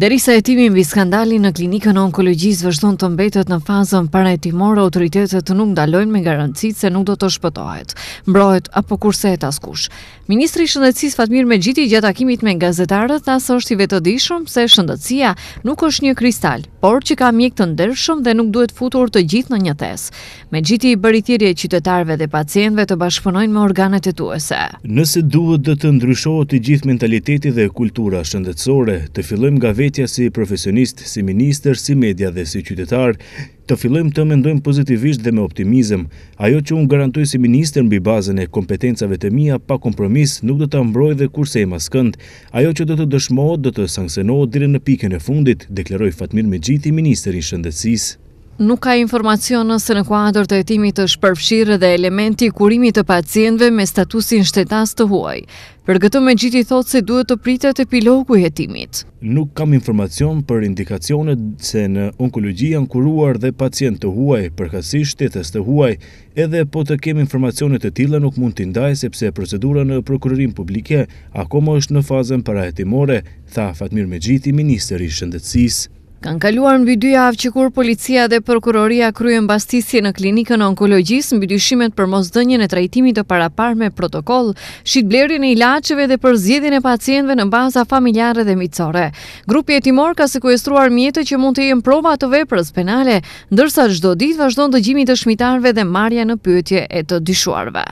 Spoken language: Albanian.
Derisa hetimi mbi skandalin në klinikën onkologjisë vazhdon të mbetet në fazën parajtimore, autoritetet nuk ndalojnë me garanci se nuk do të shpëtohet, mbrohet apo kurse e askush. Ministri i Shëndetësisë Fatmir Mexhiti gjatë takimit me gazetarët tha se është i vetëdijshëm se shëndetësia nuk është një kristal, por që ka mjek të ndershëm dhe nuk duhet futur të gjithë në një thes. Mexhiti i bëri thirrje qytetarëve dhe pacientëve të bashkëpunojnë me organet hetuese. Nëse duhet të ndryshohet të gjithë mentaliteti dhe kultura shëndetësore, të fillojmë nga vetja si profesionist, si minister, si media dhe si qytetar, të fillojmë të mendojmë pozitivisht dhe me optimizëm. Ajo që unë garantoj si minister mbi bazën e kompetencave të mia pa kompromis nuk do të ambroj dhe kurse e maskënd. Ajo që do të dëshmohet do të sankcionohet dire në pikën e fundit, dekleroj Fatmir Mejiti, ministerin shëndetsis. Nuk ka informacion nëse në kuadrë të jetimit të shpërfshirë dhe elementi kurimit të pacientve me statusin shtetas të huaj. Për gëtë me gjithi thotë se duhet të pritet epilogu jetimit. Nuk kam informacion për indikacionet se në onkologi janë kuruar dhe pacient të huaj, përkasi shtetës të huaj, edhe po të kemi informacionet të tila nuk mund të ndaj sepse procedura në prokurërim publike akomo është në fazën para jetimore, tha Fatmir Me Gjithi, Ministeri Shëndetsis. Kanë kaluar në bëjdyja avë që kur policia dhe prokuroria kryen bastisje në klinikën onkologjisë në bëjdyshimet për mos dënjën e trajtimit të parapar me protokoll, shqitblerin e ilacheve dhe për zjedin e pacientve në baza familjare dhe mitësore. Grupi e timor ka sekuestruar mjetë që mund të jenë prova të veprës penale, ndërsa gjdo dit vazhdo në dëgjimit të shmitarve dhe marja në pëtje e të dyshuarve.